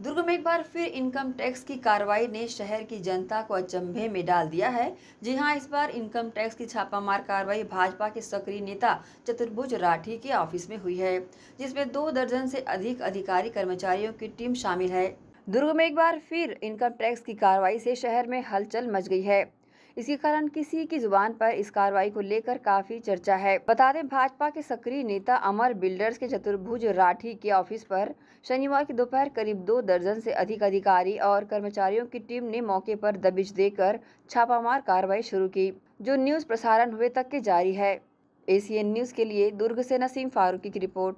दुर्ग में एक बार फिर इनकम टैक्स की कार्रवाई ने शहर की जनता को अचंभे में डाल दिया है जी हां इस बार इनकम टैक्स की छापामार कार्रवाई भाजपा के सक्रिय नेता चतुर्भुज राठी के ऑफिस में हुई है जिसमें दो दर्जन से अधिक अधिकारी कर्मचारियों की टीम शामिल है दुर्ग में एक बार फिर इनकम टैक्स की कार्रवाई से शहर में हलचल मच गई है इसके कारण किसी की जुबान पर इस कार्रवाई को लेकर काफी चर्चा है बता दें भाजपा के सक्रिय नेता अमर बिल्डर्स के चतुर्भुज राठी के ऑफिस पर शनिवार की दोपहर करीब दो दर्जन से अधिक अधिकारी और कर्मचारियों की टीम ने मौके पर दबिश देकर छापामार कार्रवाई शुरू की जो न्यूज प्रसारण हुए तक के जारी है एसीएन न्यूज के लिए दुर्ग से नसीम फारूकी की रिपोर्ट